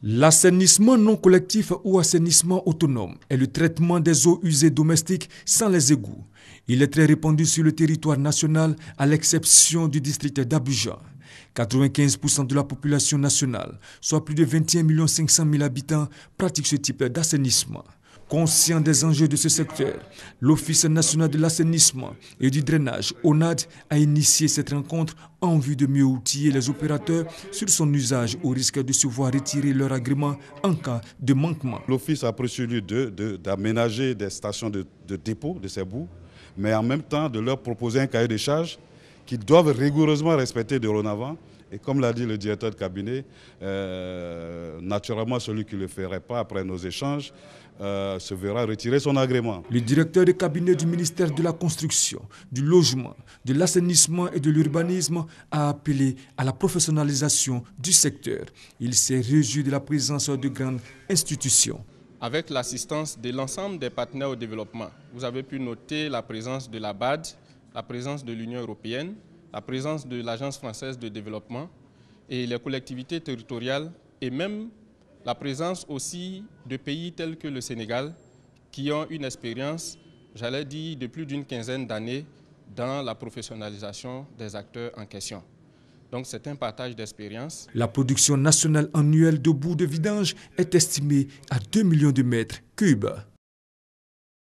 L'assainissement non collectif ou assainissement autonome est le traitement des eaux usées domestiques sans les égouts. Il est très répandu sur le territoire national à l'exception du district d'Abuja. 95% de la population nationale, soit plus de 21 500 000 habitants, pratiquent ce type d'assainissement. Conscient des enjeux de ce secteur, l'Office national de l'assainissement et du drainage, ONAD, a initié cette rencontre en vue de mieux outiller les opérateurs sur son usage au risque de se voir retirer leur agrément en cas de manquement. L'Office a procédé d'aménager de, des stations de, dépôt de ces bouts, mais en même temps de leur proposer un cahier des charges qu'ils doivent rigoureusement respecter de avant Et comme l'a dit le directeur de cabinet, euh, naturellement, celui qui ne le ferait pas après nos échanges euh, se verra retirer son agrément. Le directeur de cabinet du ministère de la Construction, du Logement, de l'Assainissement et de l'Urbanisme a appelé à la professionnalisation du secteur. Il s'est réjoui de la présence de grandes institutions. Avec l'assistance de l'ensemble des partenaires au développement, vous avez pu noter la présence de la BAD, la présence de l'Union européenne, la présence de l'Agence française de développement et les collectivités territoriales et même la présence aussi de pays tels que le Sénégal qui ont une expérience, j'allais dire, de plus d'une quinzaine d'années dans la professionnalisation des acteurs en question. Donc c'est un partage d'expérience. La production nationale annuelle de boue de vidange est estimée à 2 millions de mètres cubes.